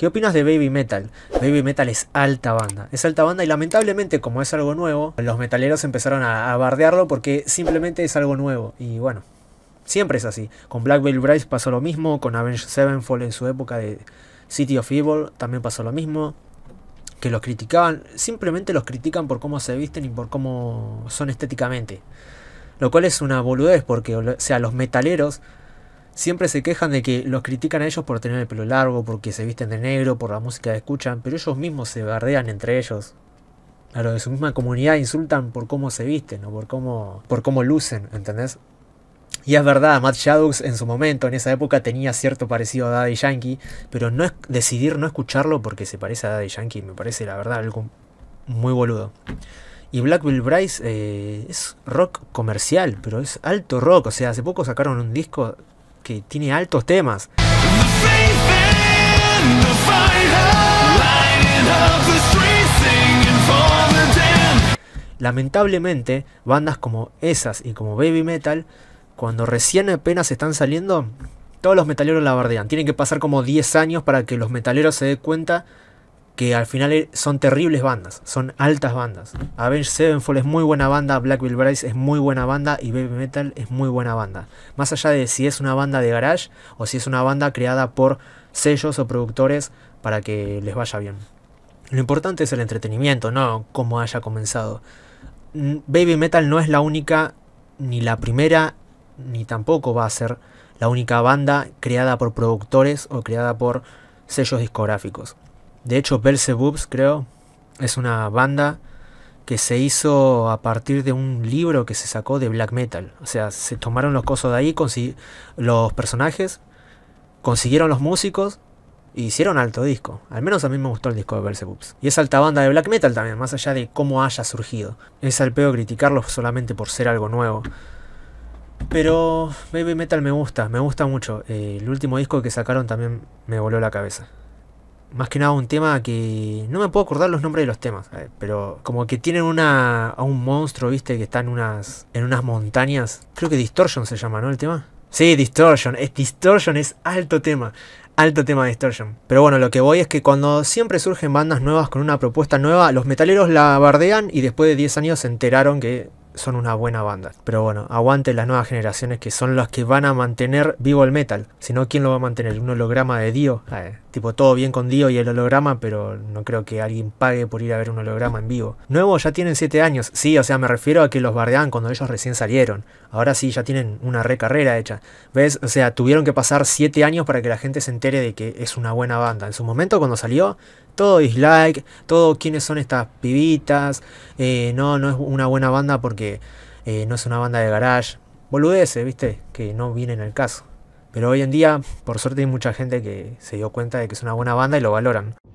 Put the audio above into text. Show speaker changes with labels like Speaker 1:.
Speaker 1: ¿Qué opinas de Baby Metal? Baby Metal es alta banda. Es alta banda y lamentablemente como es algo nuevo, los metaleros empezaron a, bardearlo porque simplemente es algo nuevo. Y bueno, siempre es así. Con Black Veil Brides pasó lo mismo, con Avenged Sevenfold en su época de City of Evil también pasó lo mismo. Que los criticaban, simplemente los critican por cómo se visten y por cómo son estéticamente. Lo cual es una boludez porque, o sea, los metaleros siempre se quejan de que los critican a ellos por tener el pelo largo, porque se visten de negro, por la música que escuchan, pero ellos mismos se bardean entre ellos. A los de su misma comunidad insultan por cómo se visten o por cómo, por cómo lucen, ¿entendés? Y es verdad, Matt Shadows en su momento, en esa época, tenía cierto parecido a Daddy Yankee, pero no decidir no escucharlo porque se parece a Daddy Yankee me parece, la verdad, algo muy boludo. Y Black Bill Bryce eh, es rock comercial, pero es alto rock. O sea, hace poco sacaron un disco tiene altos temas. Lamentablemente, bandas como esas y como Baby Metal, cuando recién apenas están saliendo, todos los metaleros la bardean. Tienen que pasar como 10 años para que los metaleros se den cuenta que al final e-, son terribles bandas, son altas bandas. Avenged Sevenfold es muy buena banda, Black Bill Brides es muy buena banda y Baby Metal es muy buena banda. Más allá de si es una banda de garage o si es una banda creada por sellos o productores para que les vaya bien. Lo importante es el entretenimiento, no cómo haya comenzado. Baby Metal no es la única, ni la primera, ni tampoco va a ser la única banda creada por productores o creada por sellos discográficos. De hecho, Belzebubs, creo, es una banda que se hizo a partir de un libro que se sacó de black metal. O sea, se tomaron los cosos de ahí, los personajes, consiguieron los músicos y e hicieron alto disco. Al menos a mí me gustó el disco de Belzebubs. Y es alta banda de black metal también, más allá de cómo haya surgido. Es al pedo criticarlo solamente por ser algo nuevo. Pero Baby Metal me gusta, me gusta mucho. Eh, el último disco que sacaron también me voló la cabeza más que nada un tema que no me puedo acordar los nombres de los temas, eh, pero como que tienen una a un monstruo, ¿viste? Que está en unas en unas montañas. Creo que Distortion se llama, ¿no? El tema. Sí, Distortion, es Distortion es alto tema. Alto tema de Distortion. Pero bueno, lo que voy es que cuando siempre surgen bandas nuevas con una propuesta nueva, los metaleros la bardean y después de 10 años se enteraron que son una buena banda. Pero bueno, aguante las nuevas generaciones que son las que van a mantener vivo el metal. Si no, ¿quién lo va a mantener? ¿Un holograma de Dio? Ah, eh, tipo, todo bien con Dio y el holograma, pero no creo que alguien pague por ir a ver un holograma en vivo. Nuevo, ya tienen 7 años. Sí, o sea, me refiero a que los bardean cuando ellos recién salieron. Ahora sí, ya tienen una recarrera hecha. ¿Ves? O sea, tuvieron que pasar 7 años para que la gente se entere de que es una buena banda. En su momento, cuando salió, todo dislike, todo quiénes son estas pibitas, eh, no, no es una buena banda porque eh, no es una banda de garage, boludeces, viste, que no viene en el caso. Pero hoy en día, por suerte, hay mucha gente que se dio cuenta de que es una buena banda y lo valoran.